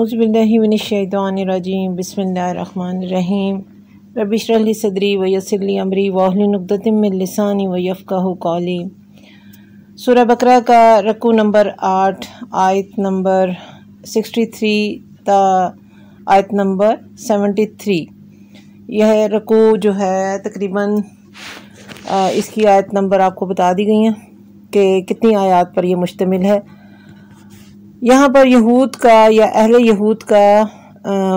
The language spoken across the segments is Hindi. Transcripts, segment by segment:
अज़बिल्लिमिनशैदानरजीम बिसमीम रबिशरली सदरी वयसली अमरी वाहलनकदतमिलसानी वफ़ा कौली सूर्य बकरा का रकू नंबर आठ आयत नंबर सिक्सटी थ्री ता आयत नंबर सेवेंटी थ्री यह रकू जो है तकरीबन इसकी आयत नंबर आपको बता दी गई हैं कि कितनी आयात पर यह मुश्तमिल है यहाँ पर यहूद का या अहल यहूद का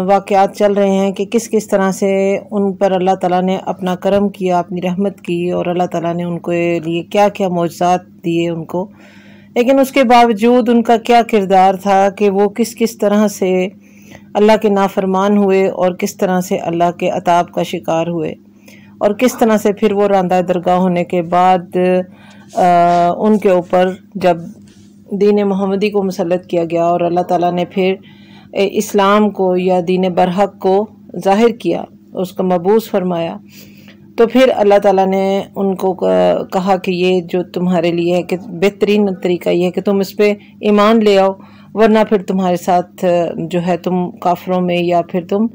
वाक़ चल रहे हैं कि किस किस तरह से उन पर अल्लाह ताला ने अपना करम किया अपनी रहमत की और अल्लाह ताला ने उनको लिए क्या क्या मौजात दिए उनको लेकिन उसके बावजूद उनका क्या किरदार था कि वो किस किस तरह से अल्लाह के नाफरमान हुए और किस तरह से अल्लाह के अताब का शिकार हुए और किस तरह से फिर वो रांदा दरगाह होने के बाद आ, उनके ऊपर जब दीन मोहम्मदी को मुसलत किया गया और अल्लाह ताला ने फिर इस्लाम को या दीन बरहक को ज़ाहिर किया उसका मबूस फरमाया तो फिर अल्लाह ताला ने उनको कहा कि ये जो तुम्हारे लिए है कि बेहतरीन तरीका ये है कि तुम इस पर ईमान ले आओ वरना फिर तुम्हारे साथ जो है तुम काफरों में या फिर तुम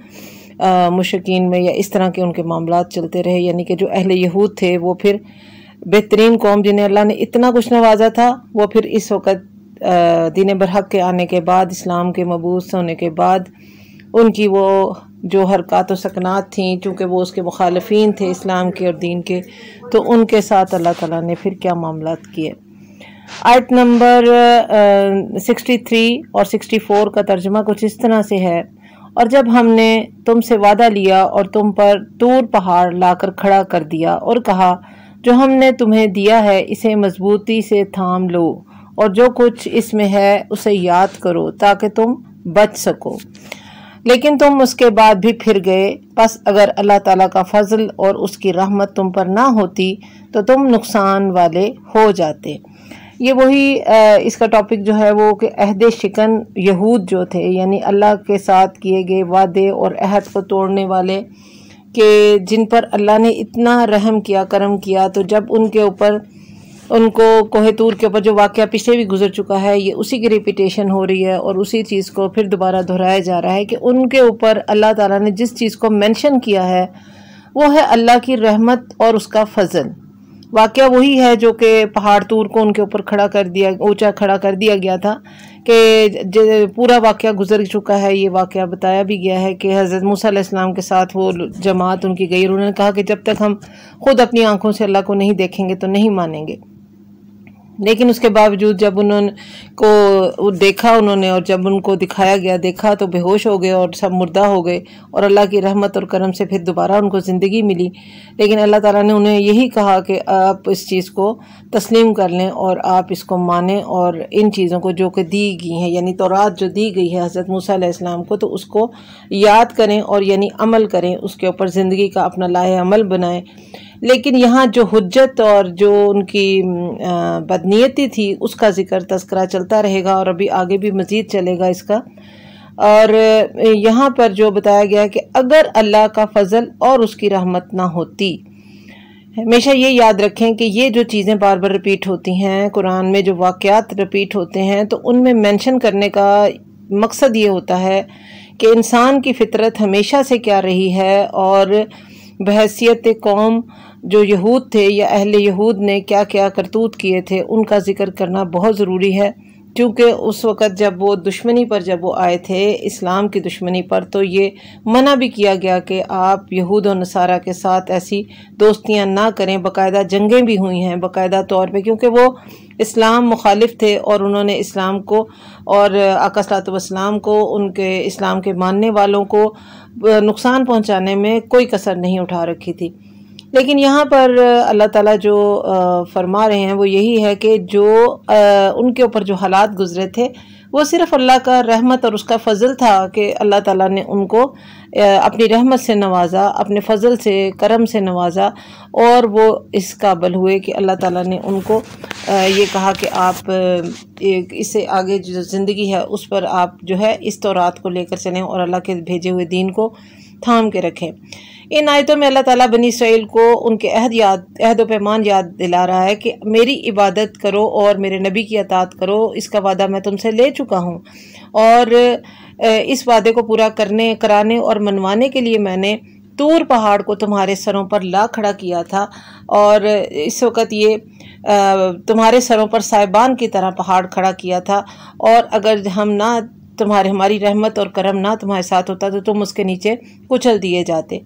मुशकिन में या इस तरह के उनके मामला चलते रहे यानी कि जो अहले यहूद थे वो फिर बेहतरीन कौम जिन्हें अल्लाह ने इतना कुछ नवाजा था वो फिर इस वक्त दीन बरहक के आने के बाद इस्लाम के मबूस होने के बाद उनकी वो जो हरकत सकनात थी चूँकि वो उसके मुखालफी थे इस्लाम के और दीन के तो उनके साथ अल्लाह ताला ने फिर क्या मामला किए आयत नंबर सिक्सटी थ्री और सिक्सटी फ़ोर का तर्जमा कुछ इस तरह से है और जब हमने तुमसे वादा लिया और तुम पर दूर पहाड़ लाकर खड़ा कर दिया और कहा जो हमने तुम्हें दिया है इसे मजबूती से थाम लो और जो कुछ इसमें है उसे याद करो ताकि तुम बच सको लेकिन तुम उसके बाद भी फिर गए बस अगर अल्लाह ताला का फजल और उसकी रहमत तुम पर ना होती तो तुम नुकसान वाले हो जाते ये वही इसका टॉपिक जो है वो कि अहद शिकन यहूद जो थे यानी अल्लाह के साथ किए गए वादे और अहद को तोड़ने वाले के जिन पर अल्लाह ने इतना रहम किया करम किया तो जब उनके ऊपर उनको तूर के ऊपर जो वाक्य पिछले भी गुजर चुका है ये उसी की रिपीटेशन हो रही है और उसी चीज़ को फिर दोबारा दोहराया जा रहा है कि उनके ऊपर अल्लाह ताला ने जिस चीज़ को मेंशन किया है वो है अल्लाह की रहमत और उसका फजल वाक़ वही है जो कि पहाड़ तूर को उनके ऊपर खड़ा कर दिया ऊँचा खड़ा कर दिया गया था कि पूरा वाक़ गुजर चुका है ये वाक़ बताया भी गया है कि हज़रत मूसम के साथ वो जमात उनकी गई और उन्होंने कहा कि जब तक हम ख़ुद अपनी आँखों से अल्लाह को नहीं देखेंगे तो नहीं मानेंगे लेकिन उसके बावजूद जब उन्होंने को देखा उन्होंने और जब उनको दिखाया गया देखा तो बेहोश हो गए और सब मुर्दा हो गए और अल्लाह की रहमत और करम से फिर दोबारा उनको ज़िंदगी मिली लेकिन अल्लाह ताला ने उन्हें यही कहा कि आप इस चीज़ को तस्लीम कर लें और आप इसको माने और इन चीज़ों को जो कि दी गई हैं यानी तोरात जो दी गई है हज़रत इस्लाम को तो उसको याद करें और यानी अमल करें उसके ऊपर ज़िंदगी का अपना लाहेमल अमल बनाएँ लेकिन यहाँ जो हजत और जो उनकी बदनीयती थी उसका ज़िक्र तस्करा चलता रहेगा और अभी आगे भी मज़ीद चलेगा इसका और यहाँ पर जो बताया गया कि अगर अल्लाह का फ़जल और उसकी रहमत ना होती हमेशा ये याद रखें कि ये जो चीज़ें बार बार रिपीट होती हैं कुरान में जो वाक़ात रिपीट होते हैं तो उनमें मेंशन करने का मकसद ये होता है कि इंसान की फितरत हमेशा से क्या रही है और बहसीत कौम जो यहूद थे या अहल यहूद ने क्या क्या करतूत किए थे उनका ज़िक्र करना बहुत ज़रूरी है क्योंकि उस वक़्त जब वो दुश्मनी पर जब वो आए थे इस्लाम की दुश्मनी पर तो ये मना भी किया गया कि आप यहूद और नसारा के साथ ऐसी दोस्तियां ना करें बकायदा जंगें भी हुई हैं बकायदा तौर पे क्योंकि वो इस्लाम मुखालिफ थे और उन्होंने इस्लाम को और आका सलातम को उनके इस्लाम के मानने वालों को नुकसान पहुँचाने में कोई कसर नहीं उठा रखी थी लेकिन यहाँ पर अल्लाह ताला जो फरमा रहे हैं वो यही है कि जो उनके ऊपर जो हालात गुजरे थे वो सिर्फ़ अल्लाह का रहमत और उसका फ़जल था कि अल्लाह ताला ने उनको अपनी रहमत से नवाजा अपने फ़जल से करम से नवाजा और वो इस काबल हुए कि अल्लाह ताला ने उनको ये कहा कि आप इससे आगे जो ज़िंदगी है उस पर आप जो है इस तौरात को लेकर चलें और अल्लाह के भेजे हुए दीन को थाम के रखें इन आयतों में अल्लाह ताला बनी इसराइल को उनके अहद याद अहद पैमान याद दिला रहा है कि मेरी इबादत करो और मेरे नबी की अतात करो इसका वादा मैं तुमसे ले चुका हूँ और इस वादे को पूरा करने कराने और मनवाने के लिए मैंने तूर पहाड़ को तुम्हारे सरों पर ला खड़ा किया था और इस वक्त ये तुम्हारे सरों पर साहिबान की तरह पहाड़ खड़ा किया था और अगर हम ना तुम्हारे हमारी रहमत और करम ना तुम्हारे साथ होता तो तुम उसके नीचे कुचल दिए जाते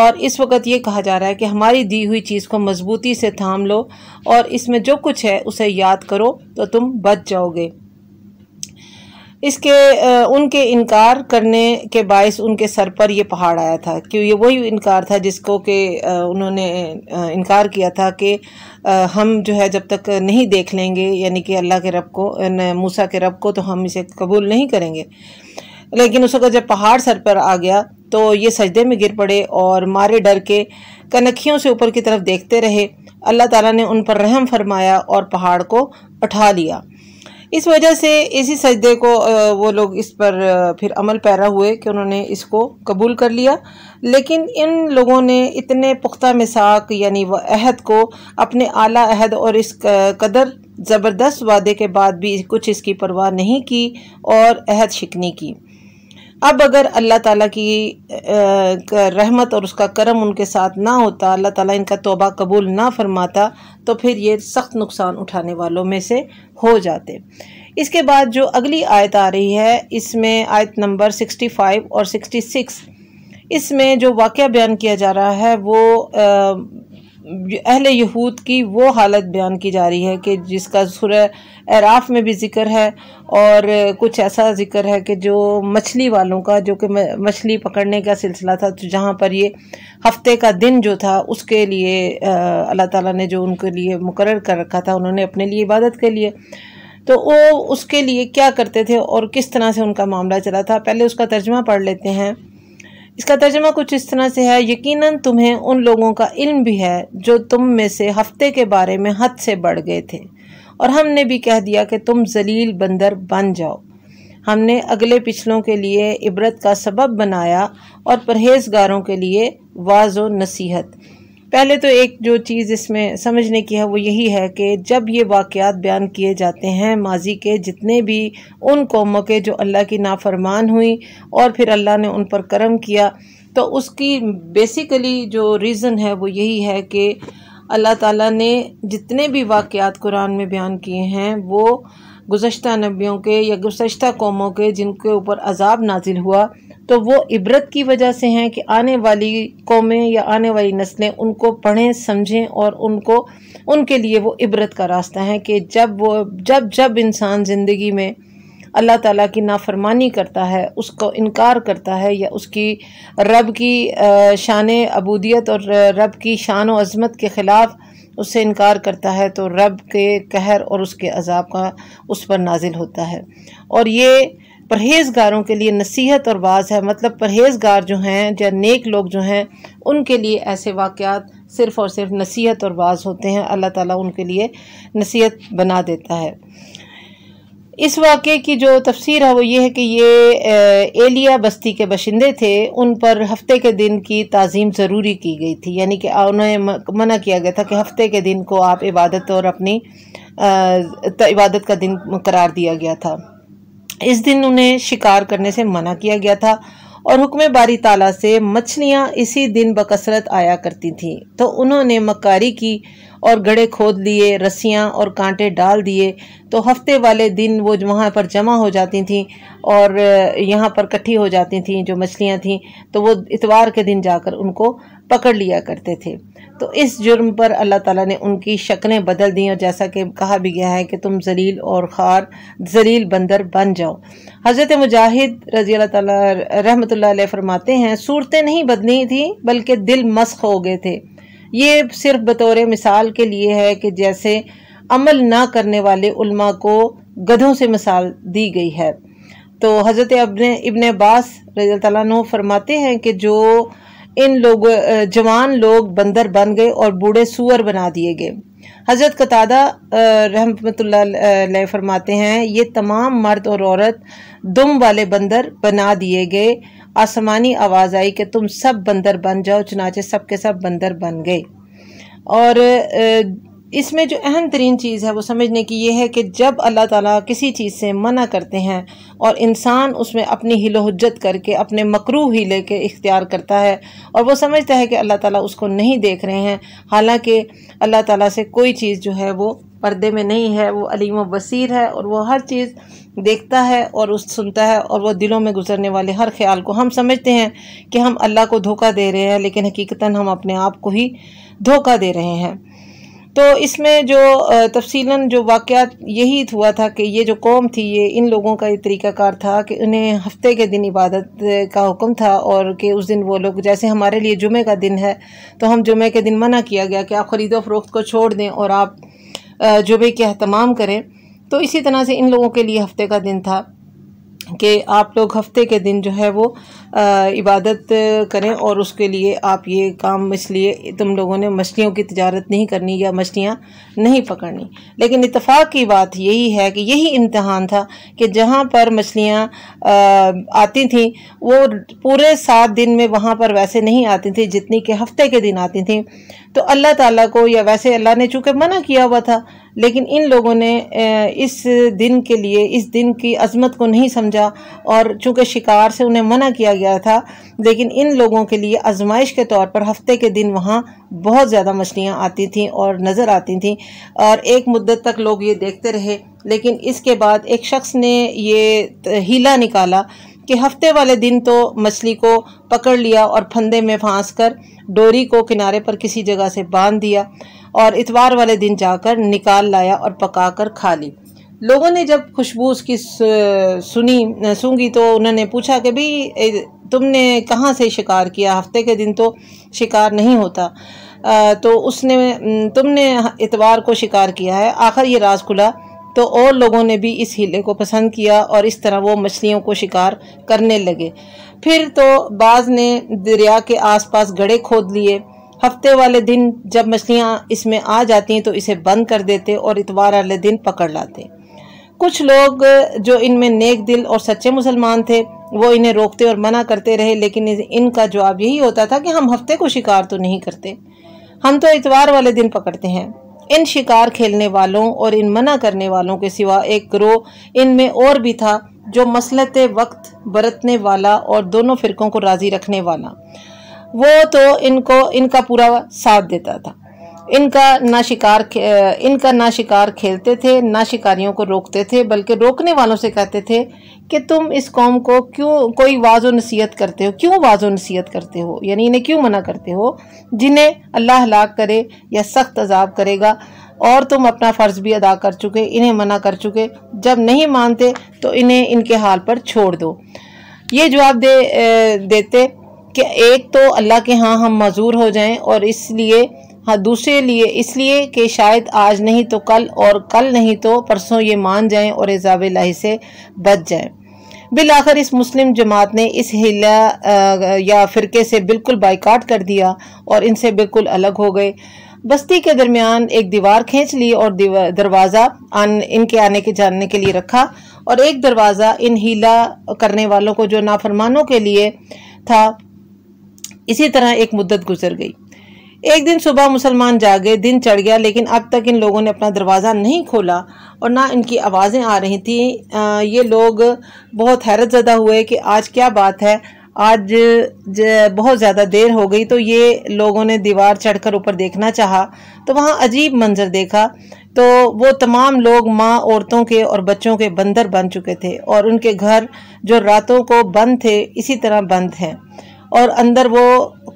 और इस वक्त ये कहा जा रहा है कि हमारी दी हुई चीज़ को मजबूती से थाम लो और इसमें जो कुछ है उसे याद करो तो तुम बच जाओगे इसके उनके इनकार करने के बायस उनके सर पर ये पहाड़ आया था कि ये वही इनकार था जिसको कि उन्होंने इनकार किया था कि हम जो है जब तक नहीं देख लेंगे यानी कि अल्लाह के रब को मूसा के रब को तो हम इसे कबूल नहीं करेंगे लेकिन उस वक्त जब पहाड़ सर पर आ गया तो ये सजदे में गिर पड़े और मारे डर के कनखियों से ऊपर की तरफ देखते रहे अल्लाह ताला ने उन पर रहम फरमाया और पहाड़ को उठा लिया इस वजह से इसी सजदे को वो लोग इस पर फिर अमल पैरा हुए कि उन्होंने इसको कबूल कर लिया लेकिन इन लोगों ने इतने पुख्ता मिसाक यानी अहद को अपने आला अहद और इस कदर ज़बरदस्त वादे के बाद भी कुछ इसकी परवाह नहीं की और अहद शिकनी की अब अगर अल्लाह ताला की रहमत और उसका करम उनके साथ ना होता अल्लाह ताला इनका तोबा कबूल ना फरमाता तो फिर ये सख्त नुकसान उठाने वालों में से हो जाते इसके बाद जो अगली आयत आ रही है इसमें आयत नंबर सिक्सटी फाइव और सिक्सटी सिक्स इसमें जो वाक़ बयान किया जा रहा है वो अहल यहूद की वो हालत बयान की जा रही है कि जिसका सुर एराफ में भी ज़िक्र है और कुछ ऐसा ज़िक्र है कि जो मछली वालों का जो कि मछली पकड़ने का सिलसिला था तो जहाँ पर ये हफ्ते का दिन जो था उसके लिए अल्लाह ताला ने जो उनके लिए मुकर कर रखा था उन्होंने अपने लिए इबादत के लिए तो वो उसके लिए क्या करते थे और किस तरह से उनका मामला चला था पहले उसका तर्जमा पढ़ लेते हैं इसका तर्जमा कुछ इस तरह से है यकीनन तुम्हें उन लोगों का इल्म भी है जो तुम में से हफ्ते के बारे में हद से बढ़ गए थे और हमने भी कह दिया कि तुम जलील बंदर बन जाओ हमने अगले पिछलों के लिए इबरत का सबब बनाया और परहेजगारों के लिए वाज नसीहत पहले तो एक जो चीज़ इसमें समझने की है वो यही है कि जब ये वाक़ात बयान किए जाते हैं माजी के जितने भी उन कौमों के जो अल्लाह की नाफरमान हुई और फिर अल्लाह ने उन पर करम किया तो उसकी बेसिकली जो रीज़न है वो यही है कि अल्लाह ताला ने जितने भी वाक़ात कुरान में बयान किए हैं वो गुज्त नबियों के या गुज्त कौमों के जिनके ऊपर अजाब नाजिल हुआ तो वो इबरत की वजह से हैं कि आने वाली कौमें या आने वाली नस्लें उनको पढ़ें समझें और उनको उनके लिए वो इबरत का रास्ता है कि जब वो जब जब इंसान ज़िंदगी में अल्लाह ताला की नाफरमानी करता है उसको इनकार करता है या उसकी रब की शान अबूदियत और रब की शान अज़मत के ख़िलाफ़ उससे इनकार करता है तो रब के कहर और उसके अजाब का उस पर नाजिल होता है और ये परहेजगारों के लिए नसीहत और बाज है मतलब परहेजगार जो हैं या नेक लोग जो हैं उनके लिए ऐसे वाक़ात सिर्फ़ और सिर्फ नसीहत और बाज होते हैं अल्लाह ताला उनके लिए नसीहत बना देता है इस वाक़े की जो तफसीर है वो ये है कि ये एलिया बस्ती के बशिंदे थे उन पर हफ्ते के दिन की तज़ीम ज़रूरी की गई थी यानी कि उन्हें मना किया गया था कि हफ्ते के दिन को आप इबादत और अपनी इबादत का दिन करार दिया गया था इस दिन उन्हें शिकार करने से मना किया गया था और हुक्म बारी ताला से मछलियाँ इसी दिन बकसरत आया करती थीं तो उन्होंने मकारी की और गड़े खोद लिए रस्सियाँ और कांटे डाल दिए तो हफ्ते वाले दिन वो वहाँ पर जमा हो जाती थीं और यहाँ पर इकट्ठी हो जाती थीं जो मछलियाँ थीं तो वो इतवार के दिन जाकर उनको पकड़ लिया करते थे तो इस जुर्म पर अल्लाह ताला ने उनकी शक्लें बदल दी और जैसा कि कहा भी गया है कि तुम जलील और खार जलील बंदर बन जाओ हज़रत मुजाहिद रजी अल्लाह ताला रहमत फरमाते हैं सूरतें नहीं बदली थी बल्कि दिल मस्क हो गए थे ये सिर्फ बतौर मिसाल के लिए है कि जैसे अमल ना करने वाले उल्मा को गधों से मिसाल दी गई है तो हज़रत अबन इबन अब्बास रजी फरमाते हैं कि जो इन लोग जवान लोग बंदर बन गए और बूढ़े सुअर बना दिए गए हज़रत कतादा रहमतुल्लाह फरमाते हैं ये तमाम मर्द और औरत दुम वाले बंदर बना दिए गए आसमानी आवाज़ आई कि तुम सब बंदर बन जाओ चुनाचे सब के सब बंदर बन गए और इसमें जो अहम तरीन चीज़ है वो समझने की ये है कि जब अल्लाह ताला किसी चीज़ से मना करते हैं और इंसान उसमें अपनी हिलो हजत करके अपने मकरू ही लेके इख्तियार करता है और वो समझता है कि अल्लाह ताला उसको नहीं देख रहे हैं हालांकि अल्लाह ताला से कोई चीज़ जो है वो पर्दे में नहीं है वो अलीम बसीर है और वह हर चीज़ देखता है और उस सुनता है और वह दिलों में गुजरने वाले हर ख्याल को हम समझते हैं कि हम अल्लाह को धोखा दे रहे हैं लेकिन हकीकता हम अपने आप को ही धोखा दे रहे हैं तो इसमें जो तफसीला जो वाक़ यही हुआ था कि ये जो कौम थी ये इन लोगों का ये तरीक़ाकार था कि उन्हें हफ़्ते के दिन इबादत का हुक्म था और कि उस दिन वो लोग जैसे हमारे लिए जुमे का दिन है तो हम जुमे के दिन मना किया गया कि आप ख़रीदो फरोख्त को छोड़ दें और आप जुमे के अहतमाम करें तो इसी तरह से इन लोगों के लिए हफ़्ते का दिन था कि आप लोग हफ़्ते के दिन जो है वो इबादत करें और उसके लिए आप ये काम इसलिए तुम लोगों ने मछलियों की तजारत नहीं करनी या मछलियाँ नहीं पकड़नी लेकिन इतफ़ाक़ की बात यही है कि यही इम्तहान था कि जहाँ पर मछलियाँ आती थीं वो पूरे सात दिन में वहाँ पर वैसे नहीं आती थी जितनी कि हफ्ते के दिन आती थी तो अल्लाह ताला को या वैसे अल्लाह ने चूँकि मना किया हुआ था लेकिन इन लोगों ने इस दिन के लिए इस दिन की अजमत को नहीं समझा और चूँकि शिकार से उन्हें मना किया गया गया था लेकिन इन लोगों के लिए आजमाइश के तौर पर हफ्ते के दिन वहाँ बहुत ज़्यादा मछलियाँ आती थीं और नज़र आती थीं और एक मुद्दत तक लोग ये देखते रहे लेकिन इसके बाद एक शख्स ने ये हीला निकाला कि हफ्ते वाले दिन तो मछली को पकड़ लिया और फंदे में फांस कर डोरी को किनारे पर किसी जगह से बांध दिया और इतवार वाले दिन जाकर निकाल लाया और पकाकर खा ली लोगों ने जब खुशबू उसकी सुनी सूंगी तो उन्होंने पूछा कि भाई तुमने कहाँ से शिकार किया हफ्ते के दिन तो शिकार नहीं होता तो उसने तुमने इतवार को शिकार किया है आखिर ये राज खुला तो और लोगों ने भी इस हीले को पसंद किया और इस तरह वो मछलियों को शिकार करने लगे फिर तो बाज ने दरिया के आसपास गड़े खोद लिए हफ्ते वाले दिन जब मछलियाँ इसमें आ जाती हैं तो इसे बंद कर देते और इतवार वाले दिन पकड़ लाते कुछ लोग जो इनमें नेक दिल और सच्चे मुसलमान थे वो इन्हें रोकते और मना करते रहे लेकिन इनका जवाब यही होता था कि हम हफ्ते को शिकार तो नहीं करते हम तो इतवार वाले दिन पकड़ते हैं इन शिकार खेलने वालों और इन मना करने वालों के सिवा एक ग्रोह इनमें और भी था जो मसलत वक्त बरतने वाला और दोनों फिरकों को राज़ी रखने वाला वो तो इनको इनका पूरा साथ देता था इनका ना शिकार इनका ना शिकार खेलते थे ना शिकारियों को रोकते थे बल्कि रोकने वालों से कहते थे कि तुम इस कौम को क्यों कोई वाजो नसीहत करते हो क्यों वाजो नसीहत करते हो यानी इन्हें क्यों मना करते हो जिन्हें अल्लाह हलाक करे या सख्त अजाब करेगा और तुम अपना फ़र्ज़ भी अदा कर चुके इन्हें मना कर चुके जब नहीं मानते तो इन्हें इनके हाल पर छोड़ दो ये जवाब दे देते कि एक तो अल्लाह के यहाँ हम मजूर हो जाएँ और इसलिए हाँ दूसरे लिए इसलिए कि शायद आज नहीं तो कल और कल नहीं तो परसों ये मान जाएं और एजाब लाही से बच जाएं बिल आखिर इस मुस्लिम जमात ने इस हिला या फ़िरके से बिल्कुल बाइकाट कर दिया और इनसे बिल्कुल अलग हो गए बस्ती के दरमियान एक दीवार खींच ली और दरवाज़ा आन इनके आने के जानने के लिए रखा और एक दरवाज़ा इन हीला करने वालों को जो नाफरमानों के लिए था इसी तरह एक मुद्दत गुजर गई एक दिन सुबह मुसलमान जागे दिन चढ़ गया लेकिन अब तक इन लोगों ने अपना दरवाज़ा नहीं खोला और ना इनकी आवाज़ें आ रही थी आ, ये लोग बहुत हैरत ज़दा हुए कि आज क्या बात है आज बहुत ज़्यादा देर हो गई तो ये लोगों ने दीवार चढ़कर ऊपर देखना चाहा तो वहाँ अजीब मंजर देखा तो वो तमाम लोग माँ औरतों के और बच्चों के बंदर बन चुके थे और उनके घर जो रातों को बंद थे इसी तरह बंद हैं और अंदर वो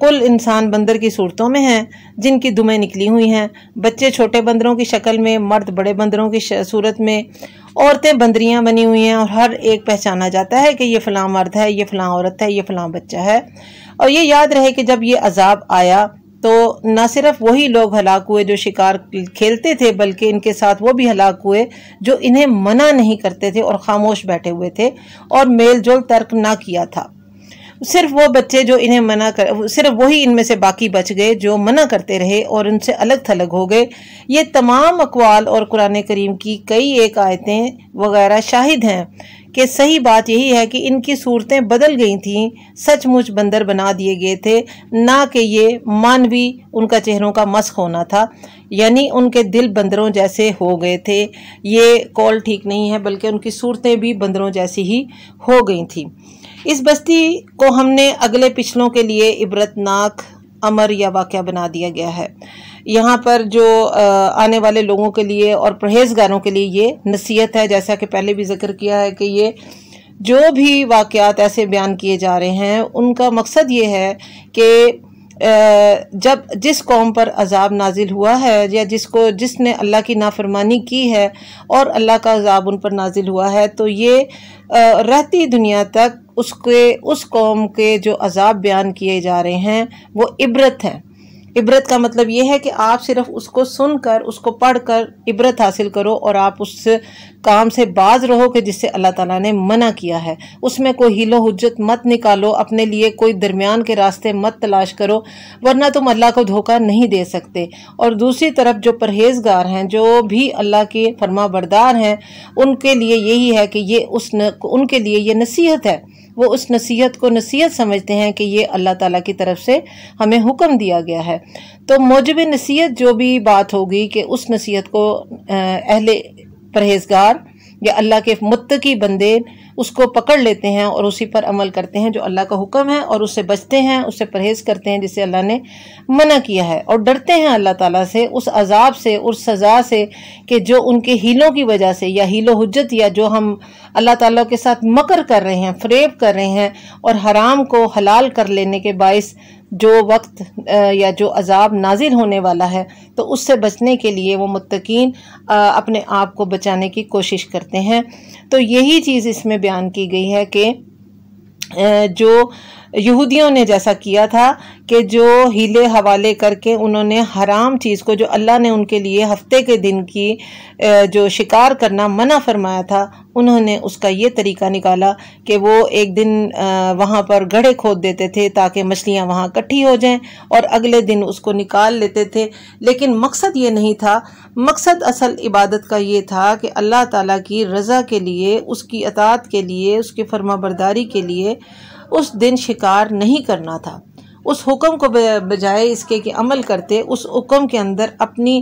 कुल इंसान बंदर की सूरतों में हैं जिनकी दुमें निकली हुई हैं बच्चे छोटे बंदरों की शक्ल में मर्द बड़े बंदरों की सूरत में औरतें बंदरियां बनी हुई हैं और हर एक पहचाना जाता है कि ये फ़लाँ मर्द है ये फ़लाँ औरत है ये फ़लाँ बच्चा है और ये याद रहे कि जब ये अजाब आया तो न सिर्फ वही लोग हलाक हुए जो शिकार खेलते थे बल्कि इनके साथ वो भी हलाक हुए जो इन्हें मना नहीं करते थे और खामोश बैठे हुए थे और मेल जोल तर्क ना किया था सिर्फ वो बच्चे जो इन्हें मना कर सिर्फ वही इनमें से बाकी बच गए जो मना करते रहे और उनसे अलग थलग हो गए ये तमाम अकवाल और कुरान करीम की कई एक आयतें वगैरह शाहिद हैं कि सही बात यही है कि इनकी सूरतें बदल गई थीं सचमुच बंदर बना दिए गए थे ना कि ये मानवी उनका चेहरों का मस्क होना था यानी उनके दिल बंदरों जैसे हो गए थे ये कॉल ठीक नहीं है बल्कि उनकी सूरतें भी बंदरों जैसी ही हो गई थी इस बस्ती को हमने अगले पिछलों के लिए इबरतनाक अमर या वाक़ बना दिया गया है यहाँ पर जो आने वाले लोगों के लिए और परहेजगारों के लिए ये नसीहत है जैसा कि पहले भी जिक्र किया है कि ये जो भी वाक़ ऐसे बयान किए जा रहे हैं उनका मकसद ये है कि जब जिस कौम पर अजाब नाजिल हुआ है या जिसको जिसने अल्लाह की नाफरमानी की है और अल्लाह का अजाब उन पर नाजिल हुआ है तो ये रहती दुनिया तक उसके उस कौम के जो अजाब बयान किए जा रहे हैं वो इबरत है इबरत का मतलब ये है कि आप सिर्फ उसको सुनकर उसको पढ़कर इबरत हासिल करो और आप उस काम से बाज रहो कि जिससे अल्लाह ताला ने मना किया है उसमें कोई हिलो हजत मत निकालो अपने लिए कोई दरमियान के रास्ते मत तलाश करो वरना तुम अल्लाह को धोखा नहीं दे सकते और दूसरी तरफ जो परहेजगार हैं जो भी अल्लाह के फरमा बरदार हैं उनके लिए यही है कि ये उस न, उनके लिए ये नसीहत है वो उस नसीहत को नसीहत समझते हैं कि ये अल्लाह ताला की तरफ से हमें हुक्म दिया गया है तो मौजब नसीहत जो भी बात होगी कि उस नसीहत को अहले परहेजगार या अल्लाह के मुत्तकी बंदे उसको पकड़ लेते हैं और उसी पर अमल करते हैं जो अल्लाह का हुक्म है और उससे बचते हैं उससे परहेज़ करते हैं जिसे अल्लाह ने मना किया है और डरते हैं अल्लाह ताला से उस अजाब से उस सज़ा से कि जो उनके हीलों की वजह से या हीलो हजत या जो हम अल्लाह ताला के साथ मकर कर रहे हैं फ्रेब कर रहे हैं और हराम को हलाल कर लेने के बायस जो वक्त या जो अजाब नाजिल होने वाला है तो उससे बचने के लिए वो मुतकीन अपने आप को बचाने की कोशिश करते हैं तो यही चीज़ इसमें बयान की गई है कि जो यहूदियों ने जैसा किया था कि जो हीले हवाले करके उन्होंने हराम चीज़ को जो अल्लाह ने उनके लिए हफ्ते के दिन की जो शिकार करना मना फरमाया था उन्होंने उसका ये तरीका निकाला कि वो एक दिन वहाँ पर गढ़े खोद देते थे ताकि मछलियाँ वहाँ इकट्ठी हो जाएं और अगले दिन उसको निकाल लेते थे लेकिन मकसद ये नहीं था मकसद असल इबादत का ये था कि अल्लाह ताला की रज़ा के लिए उसकी अतात के लिए उसकी फर्माबरदारी के लिए उस दिन शिकार नहीं करना था उस हुक्म को बजाय इसके कि अमल करते उस हुक्म के अंदर अपनी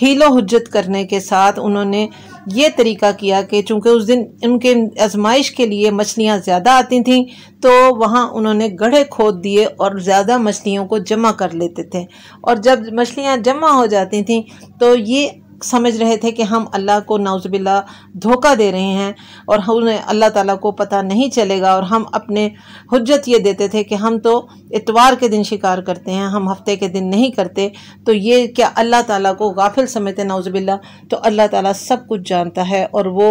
हीलो हजत करने के साथ उन्होंने ये तरीका किया कि चूँकि उस दिन उनके आजमाइश के लिए मछलियाँ ज़्यादा आती थीं तो वहाँ उन्होंने गढ़े खोद दिए और ज़्यादा मछलियों को जमा कर लेते थे और जब मछलियाँ जमा हो जाती थीं तो ये समझ रहे थे कि हम अल्लाह को नाउजबिल्ला धोखा दे रहे हैं और उन्हें अल्लाह ताला को पता नहीं चलेगा और हम अपने हजत ये देते थे कि हम तो इतवार के दिन शिकार करते हैं हम हफ्ते के दिन नहीं करते तो ये क्या अल्लाह ताला को गाफिल समझते नाउजबिल्ला तो अल्लाह ताला सब कुछ जानता है और वो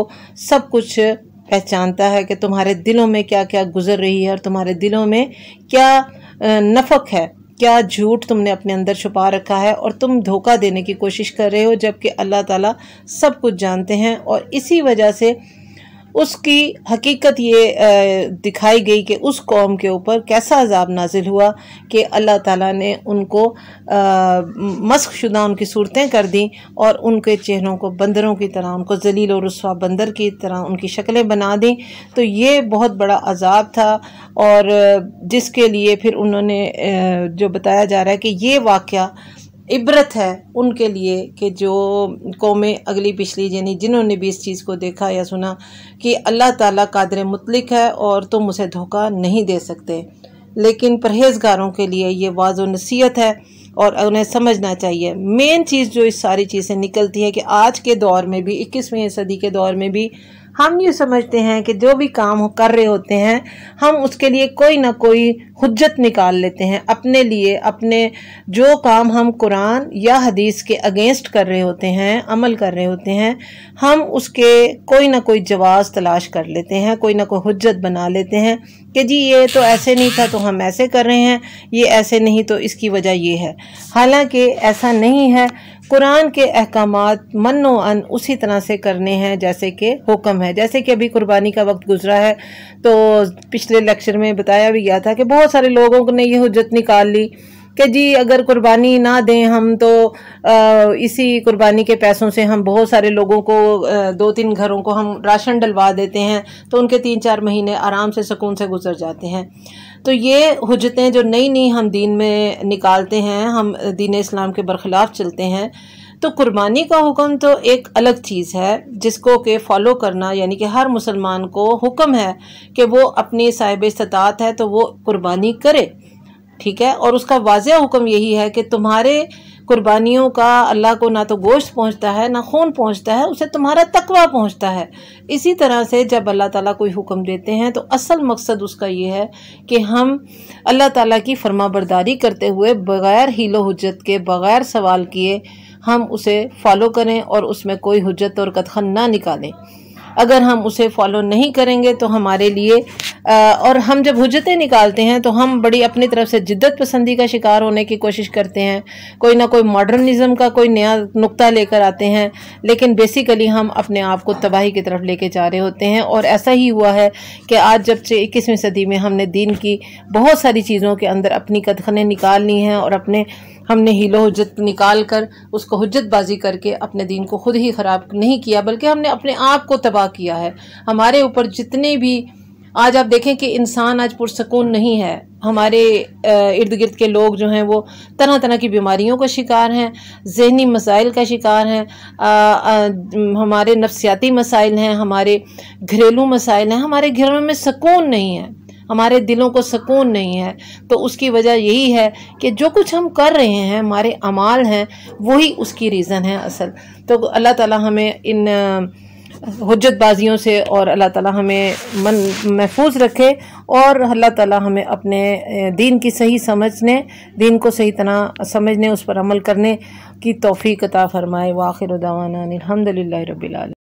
सब कुछ पहचानता है कि तुम्हारे दिलों में क्या क्या गुजर रही है और तुम्हारे दिलों में क्या नफक है क्या झूठ तुमने अपने अंदर छुपा रखा है और तुम धोखा देने की कोशिश कर रहे हो जबकि अल्लाह ताला सब कुछ जानते हैं और इसी वजह से उसकी हकीकत ये दिखाई गई कि उस कौम के ऊपर कैसा अजाब नाजिल हुआ कि अल्लाह ताला ने उनको मस्क शुदा उनकी सूरतें कर दी और उनके चेहरों को बंदरों की तरह उनको जलील और रसवा बंदर की तरह उनकी शक्लें बना दी तो ये बहुत बड़ा अजाब था और जिसके लिए फिर उन्होंने जो बताया जा रहा है कि ये वाक़ इबरत है उनके लिए कि जो कौमें अगली पिछली यानी जिन्होंने भी इस चीज़ को देखा या सुना कि अल्लाह ताला कादर मुतलिक है और तुम उसे धोखा नहीं दे सकते लेकिन परहेजगारों के लिए ये वाज नसीहत है और उन्हें समझना चाहिए मेन चीज़ जो इस सारी चीज़ से निकलती है कि आज के दौर में भी इक्कीसवीं सदी के दौर में भी हम ये समझते हैं कि जो भी काम हो कर रहे होते हैं हम उसके लिए कोई ना कोई हजत निकाल लेते हैं अपने लिए अपने जो काम हम कुरान या हदीस के अगेंस्ट कर रहे होते हैं अमल कर रहे होते हैं हम उसके कोई ना कोई जवाब तलाश कर लेते हैं कोई ना कोई हजत बना लेते हैं कि जी ये तो ऐसे नहीं था तो हम ऐसे कर रहे हैं ये ऐसे नहीं तो इसकी वजह ये है हालांकि ऐसा नहीं है कुरान के अहकाम मनो अन उसी तरह से करने हैं जैसे कि हुक्म है जैसे कि अभी कुर्बानी का वक्त गुजरा है तो पिछले लेक्चर में बताया भी गया था कि बहुत सारे लोगों ने ये हजत निकाल ली कि जी अगर कुर्बानी ना दें हम तो आ, इसी कुर्बानी के पैसों से हम बहुत सारे लोगों को आ, दो तीन घरों को हम राशन डलवा देते हैं तो उनके तीन चार महीने आराम से सुकून से गुजर जाते हैं तो ये हजतें जो नई नई हम दीन में निकालते हैं हम दीन इस्लाम के बरखिलाफ़ चलते हैं तो कुर्बानी का हुक्म तो एक अलग चीज़ है जिसको के फॉलो करना यानी कि हर मुसलमान को हुक्म है कि वो अपनी साहिब इस्तात है तो वो कुर्बानी करे ठीक है और उसका वाजह हुक्म यही है कि तुम्हारे कुर्बानियों का अल्लाह को ना तो गोश्त पहुंचता है ना खून पहुंचता है उसे तुम्हारा तकवा पहुंचता है इसी तरह से जब अल्लाह ताला कोई हुक्म देते हैं तो असल मकसद उसका यह है कि हम अल्लाह ताला की फर्मा बरदारी करते हुए बग़ैर हीलो हजत के बग़ैर सवाल किए हम उसे फॉलो करें और उसमें कोई हजत और कदखन ना निकालें अगर हम उसे फॉलो नहीं करेंगे तो हमारे लिए और हम जब हजतें निकालते हैं तो हम बड़ी अपनी तरफ से जिद्दत पसंदी का शिकार होने की कोशिश करते हैं कोई ना कोई मॉडर्निज़म का कोई नया नुक्ता लेकर आते हैं लेकिन बेसिकली हम अपने आप को तबाही की तरफ लेके जा रहे होते हैं और ऐसा ही हुआ है कि आज जब से इक्कीसवीं सदी में हमने दीन की बहुत सारी चीज़ों के अंदर अपनी कदखने निकाल ली हैं और अपने हमने हीलो हजत निकाल कर उसको हजतबाजी करके अपने दीन को खुद ही ख़राब नहीं किया बल्कि हमने अपने आप को तबाह किया है हमारे ऊपर जितने भी आज आप देखें कि इंसान आज पुरसकून नहीं है हमारे इर्द गिर्द के लोग जो हैं वो तरह तरह की बीमारियों का शिकार हैं जहनी मसाइल का शिकार हैं हमारे नफसियाती मसाइल हैं हमारे घरेलू मसाइल हैं हमारे घरों में सकून नहीं है हमारे दिलों को सुकून नहीं है तो उसकी वजह यही है कि जो कुछ हम कर रहे हैं हमारे अमाल हैं वही उसकी रीज़न है असल तो अल्लाह ताला हमें इन हजतबाजियों से और अल्लाह ताला हमें मन महफूज रखे और अल्लाह ताला हमें अपने दीन की सही समझने दीन को सही तरह समझने उस पर अमल करने की तोफ़ी कता फ़रमाए वाखिर उदावाना अलहमदिल्ला रबीआल